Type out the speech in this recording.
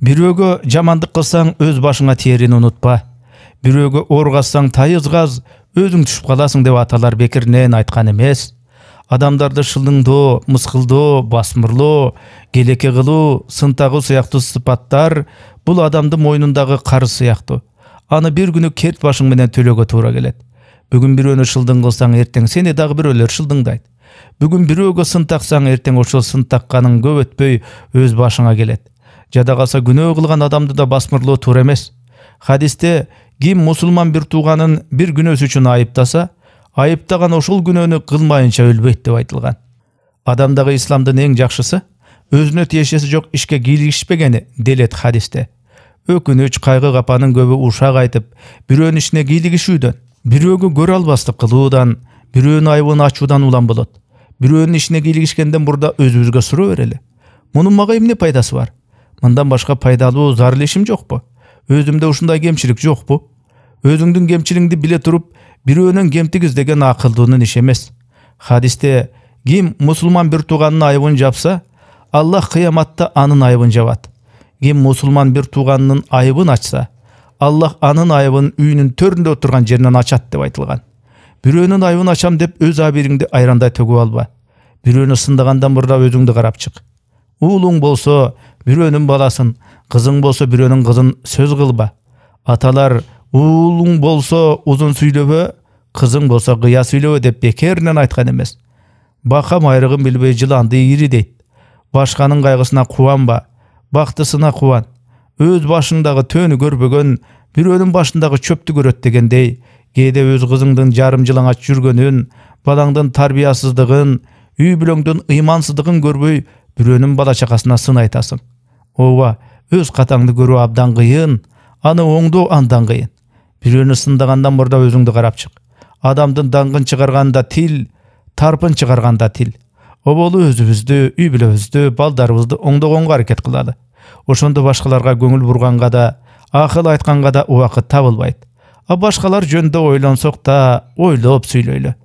Бүрегі жамандық қылсаң өз башыңа терін ұнытпа. Бүрегі ор тайыз ғаз, өзің түшіп қаласың деп аталар бекірінен айтқан емес адамдарды шылыңдо мысқылдо басмырло келеке ғылу сынтағы сұяқты сияқты сыпаттар бұл адамды мойнындағы қары сияқты аны бір күні керт башың менен төлегі тура келеді бүгін өні шылдың қылсаң ертең сені дағы шылдың дайды. бүгін бір сын сынтақсаң ертең ошол сынтаққаның көп өтпей өз башыңа келеді жада калса күнөө кылган адамды да басмырлоо туура эмес хадисте ким мусулман бир тууганын бир күнөөсү үчүн айыптаса айыптаган ошол күнөөнү кылмайынча өлбөйт деп айтылган адамдагы исламдын эң жакшысы өзүнө тиешеси жок ишке кийлигишпегени делет хадисте өкүнүч кайгы капанын көбү ушак айтып бирөөнүн ишине кийлигишүүдөн бирөөгө көрө албастык кылуудан бирөөнүн айыбын ачуудан улам болот бирөөнүн ишине кийлигишкенден мурда өзүбүзгө суроо берели мунун мага эмне пайдасы бар мындан башка пайдалуу зарыл ишим жокпу өзүмдө ушундай кемчилик жокпу өзүңдүн кемчилигиңди биле туруп бирөөнөн кемтик издеген акылдуунун иши эмес хадисте ким мусулман бир тууганынын айыбын жапса аллах кыяматта анын айыбын жабат ким мусулман бир тууганынын айыбын ачса аллах анын айыбын үйүнүн төрүндө отурган жеринен ачат деп айтылган бирөөнүн айыбын ачам деп өз абийириңди айрандай төгүп алба бирөөнү сындагандан мурда өзүңдү карап чык уулуң болсо бирөөнүн баласын кызың болса бирөөнүн қызын сөз қылба аталар уулуң болсо ұзын сүйлөбө кызың болса кыя сүйлөбө деп бекеринен айтқан эмес бака майрыгын билбей жыланды ири дейт башканын кайгысына кубанба бақтысына қуан. өз башындағы төні көрбөгөн бирөөнүн башындағы чөптү көрөт дегендей кээде өз кызыңдын жарым жылаңач жүргөнүн балаңдын тарбиясыздыгын үй бүлөңдүн ыймансыздыгын көрбөй үрөнүн бала чакасына сын айтасың ооба өз катаңды көрүү абдан кыйын аны оңдоо андан кыйын бирөөнү сындагандан мурда өзүңдү карап чык адамдын даңгын чыгарганда тил тарпын чыгарганда тил оболу өзүбүздү үй бүлөбүздү балдарыбызды оңдогонго аракет кылалы ошондо башкаларга көңүл бурганга да акыл айтканга да убакыт табылбайт а башкалар жөнүндө ойлонсок да ойлоп сүйлөйлү